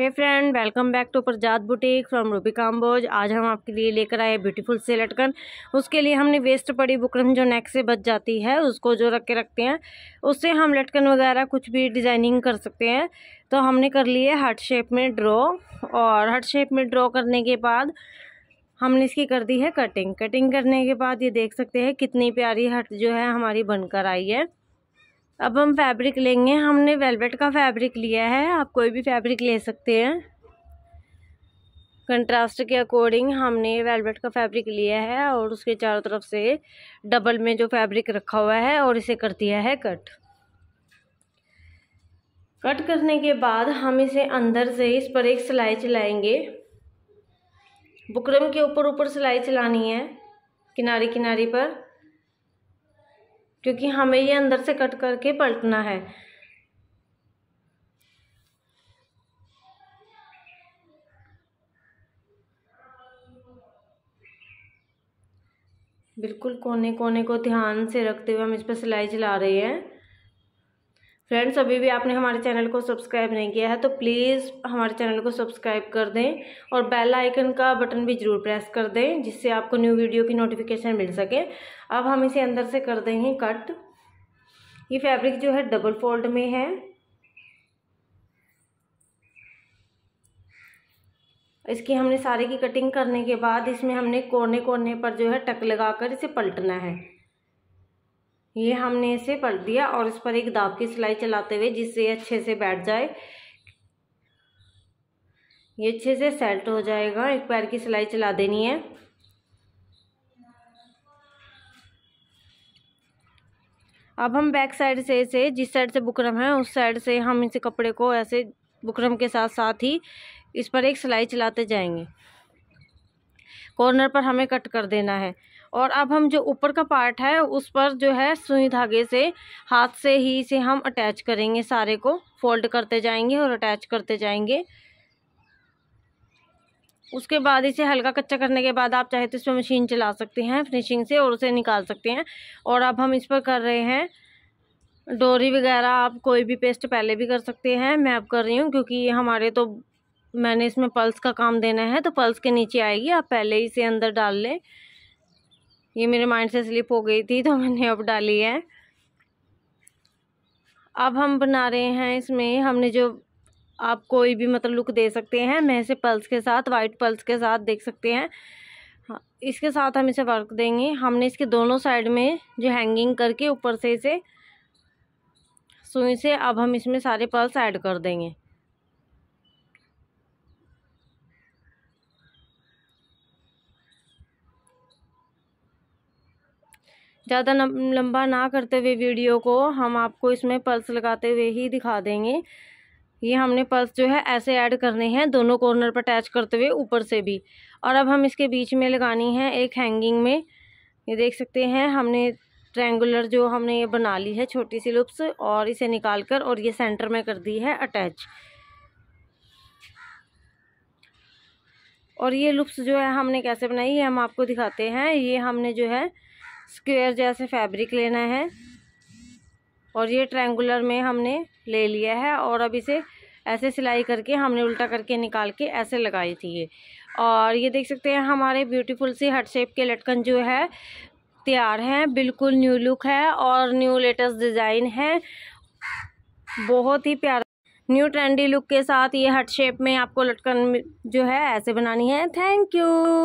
hey friend welcome back to Prajat boutique from Ruby Kamboj आज हम आपके लिए लेकर आए ब्यूटीफुल से लटकन उसके लिए हमने वेस्ट पड़ी बुकरम जो नेक से बच जाती है उसको जो रख के रखते हैं उससे हम लटकन वगैरह कुछ भी डिज़ाइनिंग कर सकते हैं तो हमने कर लिए हट शेप में ड्रॉ और हट शेप में ड्रॉ करने के बाद हमने इसकी कर दी है कटिंग कटिंग करने के बाद ये देख सकते हैं कितनी प्यारी हट जो है हमारी बनकर आई है अब हम फैब्रिक लेंगे हमने वेलवेट का फैब्रिक लिया है आप कोई भी फैब्रिक ले सकते हैं कंट्रास्ट के अकॉर्डिंग हमने वेलवेट का फैब्रिक लिया है और उसके चारों तरफ से डबल में जो फैब्रिक रखा हुआ है और इसे कर दिया है कट कट करने के बाद हम इसे अंदर से इस पर एक सिलाई चलाएंगे बुकरम के ऊपर ऊपर सिलाई चलानी है किनारे किनारे पर क्योंकि हमें ये अंदर से कट करके पलटना है बिल्कुल कोने कोने को ध्यान से रखते हुए हम इस पर सिलाई चला रहे हैं फ्रेंड्स अभी भी आपने हमारे चैनल को सब्सक्राइब नहीं किया है तो प्लीज़ हमारे चैनल को सब्सक्राइब कर दें और बेल आइकन का बटन भी ज़रूर प्रेस कर दें जिससे आपको न्यू वीडियो की नोटिफिकेशन मिल सके अब हम इसे अंदर से कर देंगे कट ये फैब्रिक जो है डबल फोल्ड में है इसकी हमने सारे की कटिंग करने के बाद इसमें हमने कोने कोने पर जो है टक लगा इसे पलटना है ये हमने इसे कर दिया और इस पर एक दाब की सिलाई चलाते हुए जिससे ये अच्छे से बैठ जाए ये अच्छे से सेट हो जाएगा एक पैर की सिलाई चला देनी है अब हम बैक साइड से इसे जिस साइड से बुकरम है उस साइड से हम इसे कपड़े को ऐसे बुकरम के साथ साथ ही इस पर एक सिलाई चलाते जाएंगे कॉर्नर पर हमें कट कर देना है और अब हम जो ऊपर का पार्ट है उस पर जो है सुई धागे से हाथ से ही इसे हम अटैच करेंगे सारे को फोल्ड करते जाएंगे और अटैच करते जाएंगे उसके बाद इसे हल्का कच्चा करने के बाद आप चाहे तो इसमें मशीन चला सकते हैं फिनिशिंग से और उसे निकाल सकते हैं और अब हम इस पर कर रहे हैं डोरी वगैरह आप कोई भी पेस्ट पहले भी कर सकते हैं मैं अब कर रही हूँ क्योंकि हमारे तो मैंने इसमें पल्स का काम देना है तो पल्स के नीचे आएगी आप पहले ही इसे अंदर डाल लें ये मेरे माइंड से स्लिप हो गई थी तो मैंने अब डाली है अब हम बना रहे हैं इसमें हमने जो आप कोई भी मतलब लुक दे सकते हैं मैं इसे पल्स के साथ वाइट पल्स के साथ देख सकते हैं हाँ, इसके साथ हम इसे वर्क देंगे हमने इसके दोनों साइड में जो हैंगिंग करके ऊपर से इसे सुई से अब हम इसमें सारे पल्स ऐड कर देंगे ज़्यादा लंबा ना करते हुए वीडियो को हम आपको इसमें पर्स लगाते हुए ही दिखा देंगे ये हमने पर्स जो है ऐसे ऐड करने हैं दोनों कॉर्नर पर अटैच करते हुए ऊपर से भी और अब हम इसके बीच में लगानी है एक हैंगिंग में ये देख सकते हैं हमने ट्रैंगुलर जो हमने ये बना ली है छोटी सी लुप्स और इसे निकाल कर और ये सेंटर में कर दी है अटैच और ये लुप्स जो है हमने कैसे बनाई ये हम आपको दिखाते हैं ये हमने जो है स्क्वेयर जैसे फैब्रिक लेना है और ये ट्रायंगुलर में हमने ले लिया है और अब इसे ऐसे सिलाई करके हमने उल्टा करके निकाल के ऐसे लगाई थी ये और ये देख सकते हैं हमारे ब्यूटीफुल से हट शेप के लटकन जो है तैयार हैं बिल्कुल न्यू लुक है और न्यू लेटेस्ट डिज़ाइन है बहुत ही प्यारा न्यू ट्रेंडी लुक के साथ ये हट शेप में आपको लटकन जो है ऐसे बनानी है थैंक यू